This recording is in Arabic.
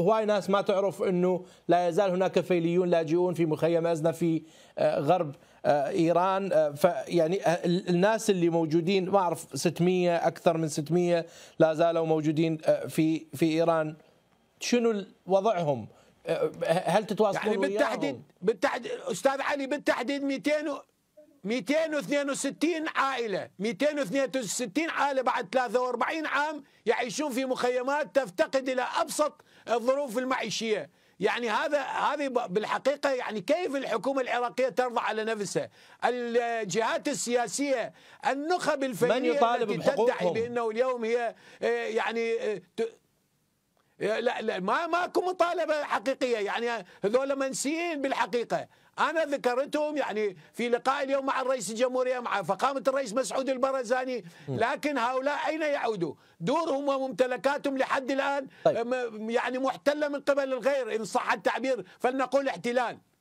هواي ناس ما تعرف انه لا يزال هناك فيليون لاجئون في مخيم ازنه في آه، غرب آه، ايران آه، فيعني الناس اللي موجودين ما اعرف 600 اكثر من 600 لا زالوا موجودين في في ايران شنو وضعهم هل تتواصلون يعني بالتحديد بالتحديد استاذ علي بالتحديد 200 262 عائلة 262 عائلة بعد 43 عام يعيشون في مخيمات تفتقد إلى أبسط الظروف المعيشية يعني هذا هذه بالحقيقه يعني كيف الحكومه العراقيه ترضى على نفسها؟ الجهات السياسيه النخب الفنيه من يطالب التي تدعي بانه اليوم هي آه، يعني آه، إيه، لا لا ما ماكو مطالبه حقيقيه يعني هذول منسيين بالحقيقه انا ذكرتهم يعني في لقاء اليوم مع الرئيس الجمهوريه مع فخامه الرئيس مسعود البرزاني لكن هؤلاء اين يعودوا؟ دورهم وممتلكاتهم لحد الان طيب. يعني محتله من قبل الغير ان صح التعبير فلنقول احتلال